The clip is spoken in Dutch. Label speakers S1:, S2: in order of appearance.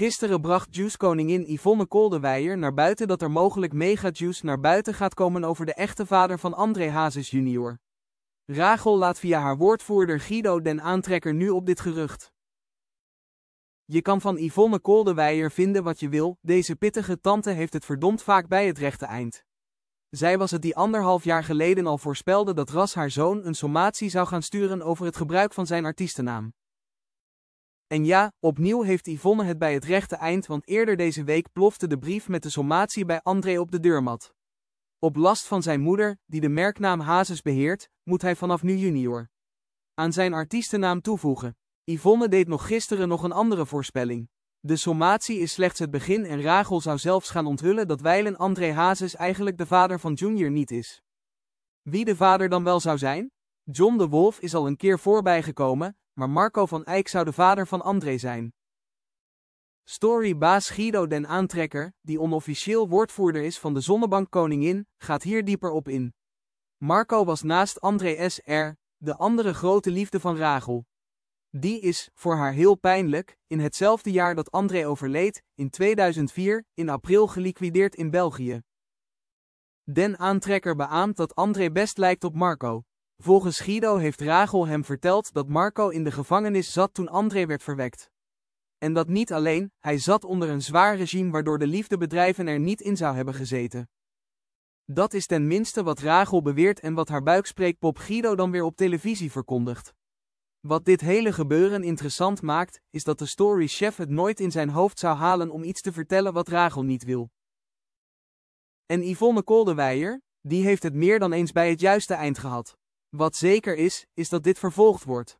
S1: Gisteren bracht Jus-Koningin Yvonne Koldewijer naar buiten dat er mogelijk mega megajuice naar buiten gaat komen over de echte vader van André Hazes jr. Rachel laat via haar woordvoerder Guido den aantrekker nu op dit gerucht. Je kan van Yvonne Koldewijer vinden wat je wil, deze pittige tante heeft het verdomd vaak bij het rechte eind. Zij was het die anderhalf jaar geleden al voorspelde dat Ras haar zoon een sommatie zou gaan sturen over het gebruik van zijn artiestennaam. En ja, opnieuw heeft Yvonne het bij het rechte eind, want eerder deze week plofte de brief met de sommatie bij André op de deurmat. Op last van zijn moeder, die de merknaam Hazes beheert, moet hij vanaf nu junior. Aan zijn artiestennaam toevoegen. Yvonne deed nog gisteren nog een andere voorspelling. De sommatie is slechts het begin en Rachel zou zelfs gaan onthullen dat wijlen André Hazes eigenlijk de vader van Junior niet is. Wie de vader dan wel zou zijn? John de Wolf is al een keer voorbijgekomen, maar Marco van Eyck zou de vader van André zijn. Story Baas Guido den Aantrekker, die onofficieel woordvoerder is van de Zonnebank Koningin, gaat hier dieper op in. Marco was naast André S.R., de andere grote liefde van Rachel. Die is, voor haar heel pijnlijk, in hetzelfde jaar dat André overleed, in 2004, in april geliquideerd in België. Den aantrekker beaamt dat André best lijkt op Marco. Volgens Guido heeft Rachel hem verteld dat Marco in de gevangenis zat toen André werd verwekt. En dat niet alleen, hij zat onder een zwaar regime waardoor de liefdebedrijven er niet in zou hebben gezeten. Dat is tenminste wat Rachel beweert en wat haar buikspreekpop Guido dan weer op televisie verkondigt. Wat dit hele gebeuren interessant maakt, is dat de storychef het nooit in zijn hoofd zou halen om iets te vertellen wat Rachel niet wil. En Yvonne Koldewijer, die heeft het meer dan eens bij het juiste eind gehad. Wat zeker is, is dat dit vervolgd wordt.